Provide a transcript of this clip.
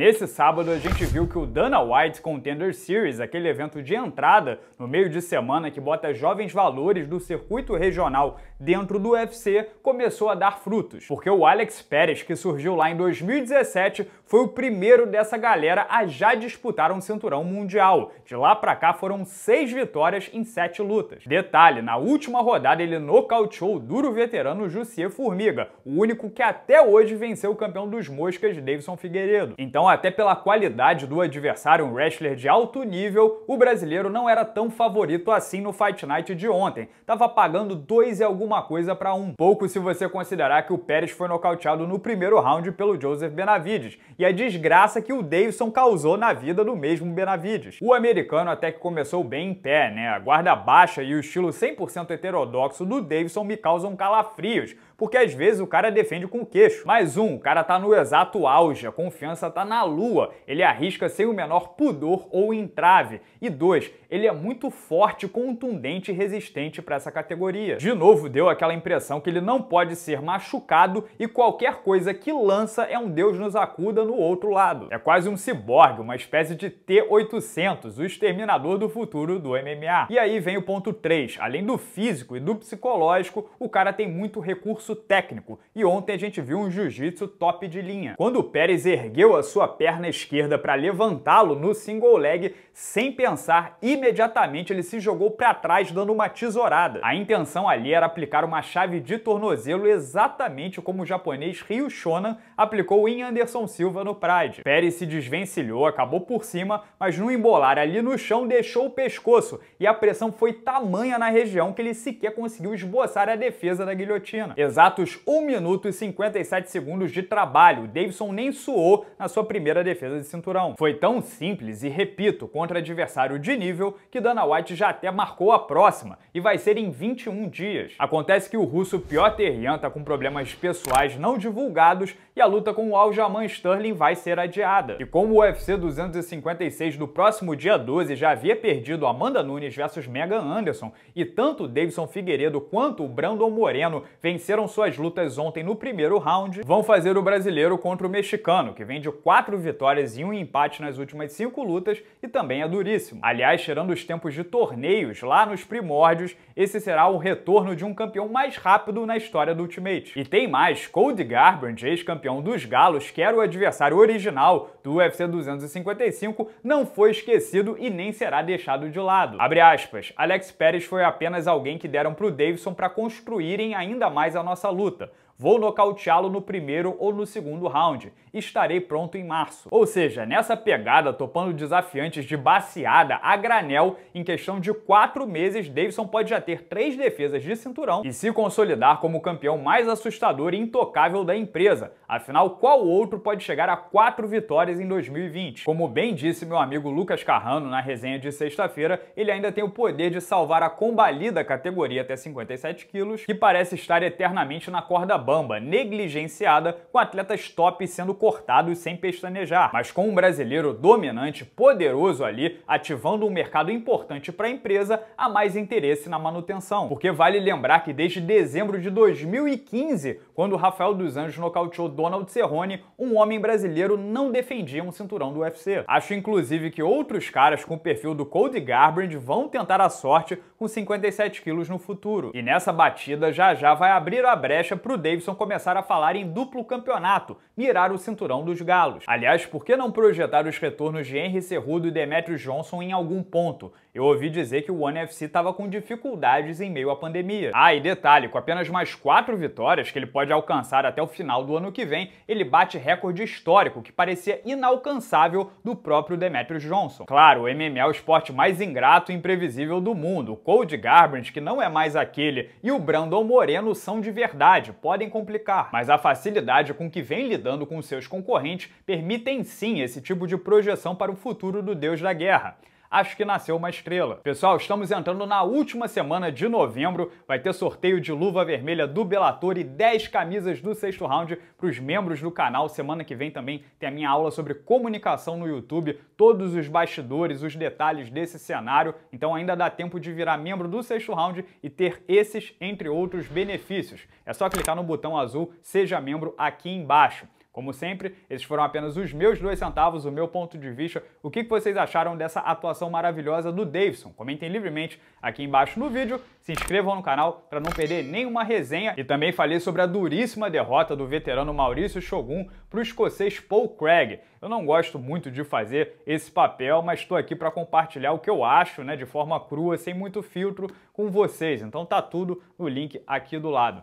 Nesse sábado, a gente viu que o Dana White Contender Series, aquele evento de entrada no meio de semana que bota jovens valores do circuito regional dentro do UFC, começou a dar frutos. Porque o Alex Pérez, que surgiu lá em 2017, foi o primeiro dessa galera a já disputar um cinturão mundial. De lá pra cá foram seis vitórias em sete lutas. Detalhe, na última rodada ele nocauteou o duro veterano Jussier Formiga, o único que até hoje venceu o campeão dos moscas Davidson Figueiredo. Então até pela qualidade do adversário, um wrestler de alto nível, o brasileiro não era tão favorito assim no Fight Night de ontem. Tava pagando dois e alguma coisa para um. Pouco se você considerar que o Pérez foi nocauteado no primeiro round pelo Joseph Benavides e a desgraça que o Davidson causou na vida do mesmo Benavides. O americano até que começou bem em pé, né? A guarda baixa e o estilo 100% heterodoxo do Davidson me causam calafrios, porque às vezes o cara defende com o queixo. Mais um, o cara tá no exato auge, a confiança tá na Lua. Ele arrisca sem o menor pudor ou entrave. E dois, ele é muito forte, contundente e resistente para essa categoria. De novo, deu aquela impressão que ele não pode ser machucado e qualquer coisa que lança é um deus nos acuda no outro lado. É quase um ciborgue, uma espécie de T-800, o exterminador do futuro do MMA. E aí vem o ponto 3. Além do físico e do psicológico, o cara tem muito recurso técnico. E ontem a gente viu um jiu-jitsu top de linha. Quando o Pérez ergueu a sua perna esquerda para levantá-lo no single leg, sem pensar, imediatamente ele se jogou para trás dando uma tesourada. A intenção ali era aplicar uma chave de tornozelo exatamente como o japonês Ryu Shonan aplicou em Anderson Silva no Pride. Pérez se desvencilhou, acabou por cima, mas no embolar ali no chão deixou o pescoço e a pressão foi tamanha na região que ele sequer conseguiu esboçar a defesa da guilhotina. Exatos 1 minuto e 57 segundos de trabalho, Davidson nem suou na sua primeira primeira defesa de cinturão. Foi tão simples e, repito, contra adversário de nível que Dana White já até marcou a próxima e vai ser em 21 dias. Acontece que o russo Piotr Yan tá com problemas pessoais não divulgados e a luta com o Aljaman Sterling vai ser adiada. E como o UFC 256 do próximo dia 12 já havia perdido Amanda Nunes versus Megan Anderson e tanto Davidson Figueiredo quanto o Brandon Moreno venceram suas lutas ontem no primeiro round, vão fazer o brasileiro contra o mexicano, que vem de 4 quatro vitórias e um empate nas últimas cinco lutas e também é duríssimo. Aliás, tirando os tempos de torneios lá nos primórdios, esse será o retorno de um campeão mais rápido na história do Ultimate. E tem mais, Cody Garbrandt, ex-campeão dos Galos, que era o adversário original do UFC 255, não foi esquecido e nem será deixado de lado. Abre aspas, Alex Pérez foi apenas alguém que deram pro Davidson para construírem ainda mais a nossa luta. Vou nocauteá-lo no primeiro ou no segundo round. Estarei pronto em março. Ou seja, nessa pegada, topando desafiantes de baseada a granel, em questão de quatro meses, Davidson pode já ter três defesas de cinturão e se consolidar como o campeão mais assustador e intocável da empresa. Afinal, qual outro pode chegar a quatro vitórias em 2020? Como bem disse meu amigo Lucas Carrano na resenha de sexta-feira, ele ainda tem o poder de salvar a combalida categoria até 57 quilos, que parece estar eternamente na corda bamba bamba, negligenciada, com atletas top sendo cortados sem pestanejar. Mas com um brasileiro dominante, poderoso ali, ativando um mercado importante para a empresa, há mais interesse na manutenção. Porque vale lembrar que desde dezembro de 2015, quando Rafael dos Anjos nocauteou Donald Cerrone, um homem brasileiro não defendia um cinturão do UFC. Acho inclusive que outros caras com o perfil do Cody Garbrandt vão tentar a sorte com 57 quilos no futuro. E nessa batida já já vai abrir a brecha para o David Davidson a falar em duplo campeonato, mirar o cinturão dos galos. Aliás, por que não projetar os retornos de Henry Cerrudo e Demetrius Johnson em algum ponto? Eu ouvi dizer que o One FC estava com dificuldades em meio à pandemia. Ah, e detalhe, com apenas mais quatro vitórias que ele pode alcançar até o final do ano que vem, ele bate recorde histórico que parecia inalcançável do próprio Demetrius Johnson. Claro, o MMA é o esporte mais ingrato e imprevisível do mundo. O Cody Garbrandt, que não é mais aquele, e o Brandon Moreno são de verdade, podem complicar, mas a facilidade com que vem lidando com seus concorrentes permitem sim esse tipo de projeção para o futuro do deus da guerra. Acho que nasceu uma estrela. Pessoal, estamos entrando na última semana de novembro, vai ter sorteio de luva vermelha do Bellator e 10 camisas do sexto round para os membros do canal. Semana que vem também tem a minha aula sobre comunicação no YouTube, todos os bastidores, os detalhes desse cenário. Então ainda dá tempo de virar membro do sexto round e ter esses, entre outros benefícios. É só clicar no botão azul Seja Membro aqui embaixo. Como sempre, esses foram apenas os meus dois centavos, o meu ponto de vista. O que vocês acharam dessa atuação maravilhosa do Davidson? Comentem livremente aqui embaixo no vídeo, se inscrevam no canal para não perder nenhuma resenha. E também falei sobre a duríssima derrota do veterano Maurício Shogun para o escocês Paul Craig. Eu não gosto muito de fazer esse papel, mas estou aqui para compartilhar o que eu acho, né, de forma crua, sem muito filtro, com vocês. Então tá tudo no link aqui do lado.